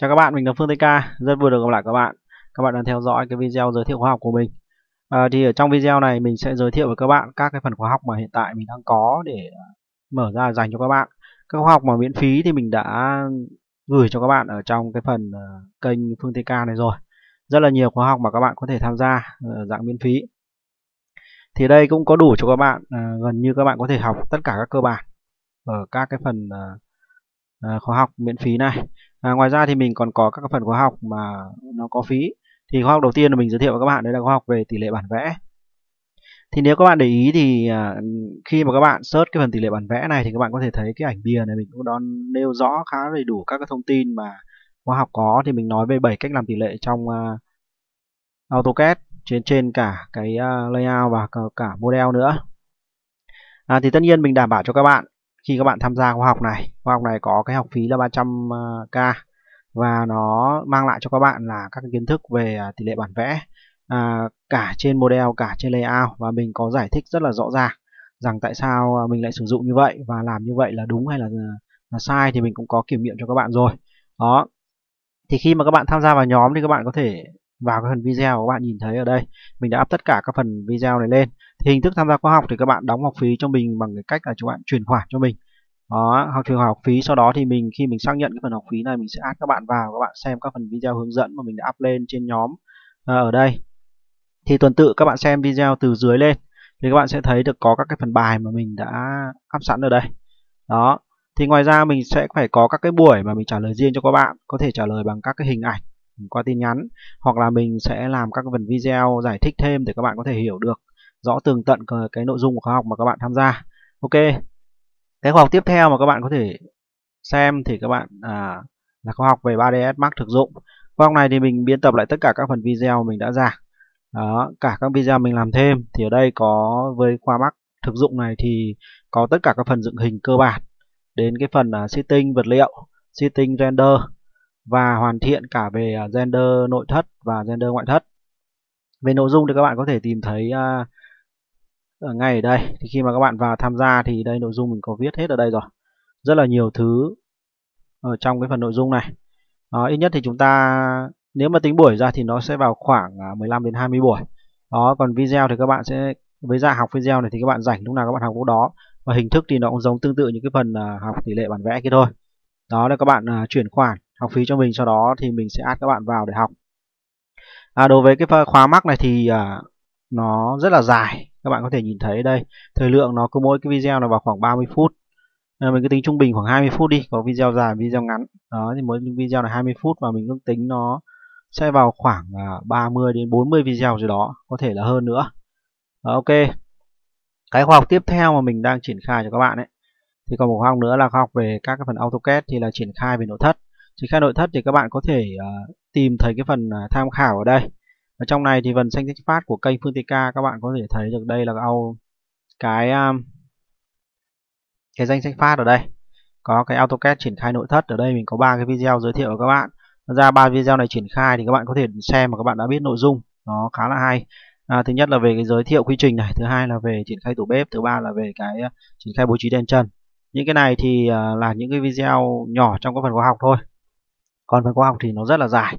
Chào các bạn, mình là Phương TK, rất vui được gặp lại các bạn. Các bạn đang theo dõi cái video giới thiệu khóa học của mình. À, thì ở trong video này mình sẽ giới thiệu với các bạn các cái phần khóa học mà hiện tại mình đang có để à, mở ra dành cho các bạn. Các khóa học mà miễn phí thì mình đã gửi cho các bạn ở trong cái phần à, kênh Phương TK này rồi. Rất là nhiều khóa học mà các bạn có thể tham gia dạng miễn phí. Thì đây cũng có đủ cho các bạn, à, gần như các bạn có thể học tất cả các cơ bản ở các cái phần À, khóa học miễn phí này à, ngoài ra thì mình còn có các phần khóa học mà nó có phí thì khóa học đầu tiên là mình giới thiệu với các bạn đấy là khóa học về tỷ lệ bản vẽ thì nếu các bạn để ý thì à, khi mà các bạn search cái phần tỷ lệ bản vẽ này thì các bạn có thể thấy cái ảnh bìa này mình cũng đón nêu rõ khá đầy đủ các cái thông tin mà khóa học có thì mình nói về 7 cách làm tỷ lệ trong à, AutoCAD trên trên cả cái à, layout và cả, cả model nữa à, thì tất nhiên mình đảm bảo cho các bạn khi các bạn tham gia khóa học này khóa học này có cái học phí là 300k à, và nó mang lại cho các bạn là các kiến thức về à, tỷ lệ bản vẽ à, cả trên model cả trên layout và mình có giải thích rất là rõ ràng rằng tại sao à, mình lại sử dụng như vậy và làm như vậy là đúng hay là, là sai thì mình cũng có kiểm nghiệm cho các bạn rồi đó thì khi mà các bạn tham gia vào nhóm thì các bạn có thể vào cái phần video các bạn nhìn thấy ở đây mình đã up tất cả các phần video này lên hình thức tham gia khóa học thì các bạn đóng học phí cho mình bằng cái cách là chúng bạn chuyển khoản cho mình đó học trường học phí sau đó thì mình khi mình xác nhận cái phần học phí này mình sẽ add các bạn vào các bạn xem các phần video hướng dẫn mà mình đã up lên trên nhóm à, ở đây thì tuần tự các bạn xem video từ dưới lên thì các bạn sẽ thấy được có các cái phần bài mà mình đã up sẵn ở đây đó thì ngoài ra mình sẽ phải có các cái buổi mà mình trả lời riêng cho các bạn có thể trả lời bằng các cái hình ảnh qua tin nhắn hoặc là mình sẽ làm các phần video giải thích thêm để các bạn có thể hiểu được rõ tường tận cái nội dung của khóa học mà các bạn tham gia ok cái khóa học tiếp theo mà các bạn có thể xem thì các bạn à, là khóa học về 3ds Max thực dụng khóa học này thì mình biên tập lại tất cả các phần video mình đã giảng đó, cả các video mình làm thêm thì ở đây có với khóa mắc thực dụng này thì có tất cả các phần dựng hình cơ bản đến cái phần uh, setting vật liệu setting render và hoàn thiện cả về uh, à, gender nội thất và gender ngoại thất về nội dung thì các bạn có thể tìm thấy uh, ở ngay ở đây thì khi mà các bạn vào tham gia thì đây nội dung mình có viết hết ở đây rồi rất là nhiều thứ ở trong cái phần nội dung này đó, ít nhất thì chúng ta nếu mà tính buổi ra thì nó sẽ vào khoảng 15 à, đến 20 buổi đó còn video thì các bạn sẽ với ra học video này thì các bạn rảnh lúc nào các bạn học lúc đó và hình thức thì nó cũng giống tương tự như cái phần à, học tỷ lệ bản vẽ kia thôi đó là các bạn à, chuyển khoản học phí cho mình sau đó thì mình sẽ add các bạn vào để học à, đối với cái khóa mắc này thì nó rất là dài các bạn có thể nhìn thấy đây thời lượng nó cứ mỗi cái video là vào khoảng 30 phút à, mình cứ tính trung bình khoảng 20 phút đi có video dài video ngắn đó thì mỗi video là 20 phút và mình ước tính nó sẽ vào khoảng 30 à, đến 40 video rồi đó có thể là hơn nữa đó, ok cái khoa học tiếp theo mà mình đang triển khai cho các bạn ấy thì còn một khoa học nữa là khoa học về các cái phần AutoCAD thì là triển khai về nội thất triển khai nội thất thì các bạn có thể uh, tìm thấy cái phần uh, tham khảo ở đây ở trong này thì phần xanh thích phát của kênh Phương Tây các bạn có thể thấy được đây là ao cái à, cái danh sách phát ở đây có cái AutoCAD triển khai nội thất ở đây mình có ba cái video giới thiệu với các bạn ra ba video này triển khai thì các bạn có thể xem mà các bạn đã biết nội dung nó khá là hay à, thứ nhất là về cái giới thiệu quy trình này thứ hai là về triển khai tủ bếp thứ ba là về cái à, triển khai bố trí đèn trần những cái này thì à, là những cái video nhỏ trong cái phần khóa học thôi còn phần khóa học thì nó rất là dài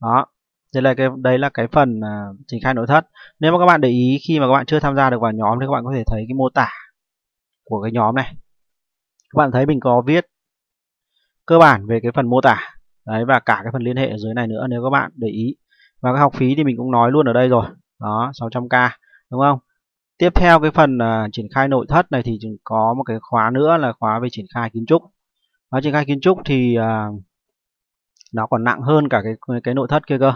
đó đây là cái đấy là cái phần uh, khai nội thất. Nếu mà các bạn để ý khi mà các bạn chưa tham gia được vào nhóm thì các bạn có thể thấy cái mô tả của cái nhóm này. Các bạn thấy mình có viết cơ bản về cái phần mô tả đấy và cả cái phần liên hệ ở dưới này nữa nếu các bạn để ý. Và cái học phí thì mình cũng nói luôn ở đây rồi. Đó, 600k đúng không? Tiếp theo cái phần uh, triển khai nội thất này thì có một cái khóa nữa là khóa về triển khai kiến trúc. và triển khai kiến trúc thì uh, nó còn nặng hơn cả cái cái nội thất kia cơ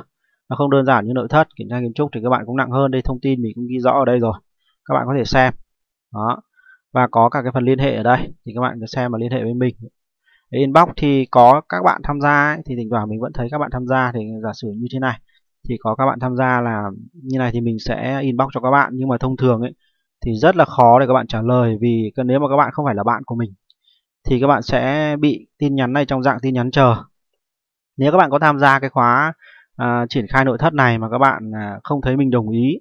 nó không đơn giản như nội thất kiểm tra kiến trúc thì các bạn cũng nặng hơn đây thông tin mình cũng ghi rõ ở đây rồi các bạn có thể xem đó và có cả cái phần liên hệ ở đây thì các bạn cứ xem và liên hệ với mình Đấy, inbox thì có các bạn tham gia ấy, thì thỉnh thoảng mình vẫn thấy các bạn tham gia thì giả sử như thế này thì có các bạn tham gia là như này thì mình sẽ inbox cho các bạn nhưng mà thông thường ấy thì rất là khó để các bạn trả lời vì nếu mà các bạn không phải là bạn của mình thì các bạn sẽ bị tin nhắn này trong dạng tin nhắn chờ nếu các bạn có tham gia cái khóa à, triển khai nội thất này mà các bạn à, không thấy mình đồng ý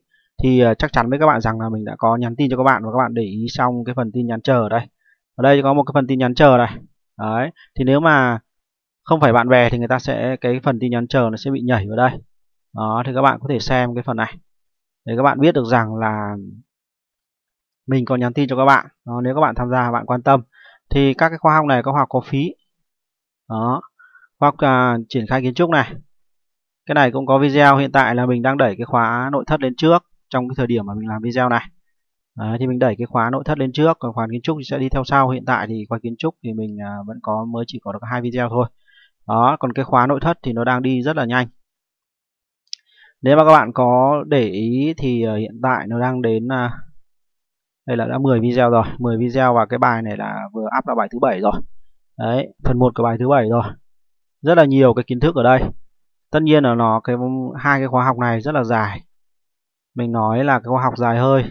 thì à, chắc chắn với các bạn rằng là mình đã có nhắn tin cho các bạn và các bạn để ý xong cái phần tin nhắn chờ đây ở đây có một cái phần tin nhắn chờ này đấy thì nếu mà không phải bạn bè thì người ta sẽ cái phần tin nhắn chờ nó sẽ bị nhảy vào đây đó thì các bạn có thể xem cái phần này để các bạn biết được rằng là mình có nhắn tin cho các bạn đó, nếu các bạn tham gia bạn quan tâm thì các cái khóa học này có học có phí đó hoặc à, triển khai kiến trúc này cái này cũng có video hiện tại là mình đang đẩy cái khóa nội thất lên trước trong cái thời điểm mà mình làm video này Đấy, thì mình đẩy cái khóa nội thất lên trước còn khóa kiến trúc thì sẽ đi theo sau hiện tại thì khóa kiến trúc thì mình à, vẫn có mới chỉ có được hai video thôi đó còn cái khóa nội thất thì nó đang đi rất là nhanh nếu mà các bạn có để ý thì à, hiện tại nó đang đến à, đây là đã 10 video rồi 10 video và cái bài này là vừa up là bài thứ bảy rồi đấy phần một của bài thứ bảy rồi rất là nhiều cái kiến thức ở đây tất nhiên là nó cái hai cái khóa học này rất là dài mình nói là cái khóa học dài hơi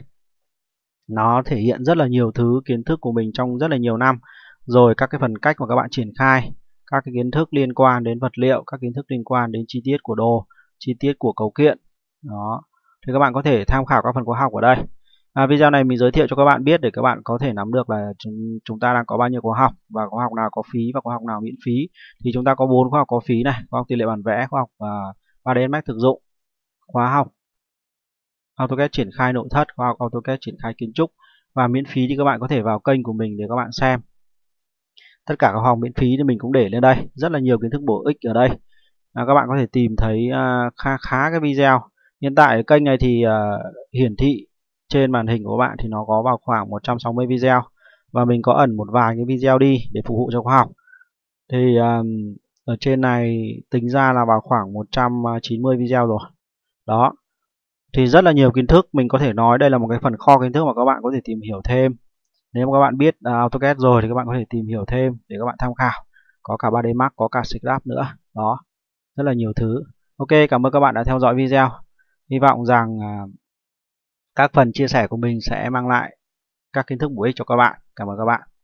nó thể hiện rất là nhiều thứ kiến thức của mình trong rất là nhiều năm rồi các cái phần cách mà các bạn triển khai các cái kiến thức liên quan đến vật liệu các kiến thức liên quan đến chi tiết của đồ chi tiết của cấu kiện đó thì các bạn có thể tham khảo các phần khóa học ở đây à, video này mình giới thiệu cho các bạn biết để các bạn có thể nắm được là chúng, chúng ta đang có bao nhiêu khóa học và khóa học nào có phí và khóa học nào miễn phí thì chúng ta có bốn khóa học có phí này khóa học tỷ lệ bản vẽ khóa học và 3D Max thực dụng khóa học AutoCAD triển khai nội thất khóa học AutoCAD triển khai kiến trúc và miễn phí thì các bạn có thể vào kênh của mình để các bạn xem tất cả các khóa học miễn phí thì mình cũng để lên đây rất là nhiều kiến thức bổ ích ở đây à, các bạn có thể tìm thấy uh, à, khá khá cái video hiện tại kênh này thì uh, hiển thị trên màn hình của bạn thì nó có vào khoảng 160 video và mình có ẩn một vài cái video đi để phục vụ cho khóa học thì um, ở trên này tính ra là vào khoảng 190 video rồi đó thì rất là nhiều kiến thức mình có thể nói đây là một cái phần kho kiến thức mà các bạn có thể tìm hiểu thêm nếu mà các bạn biết uh, AutoCAD rồi thì các bạn có thể tìm hiểu thêm để các bạn tham khảo có cả 3D Max có cả SketchUp nữa đó rất là nhiều thứ Ok cảm ơn các bạn đã theo dõi video hy vọng rằng uh, các phần chia sẻ của mình sẽ mang lại các kiến thức bổ ích cho các bạn. Cảm ơn các bạn.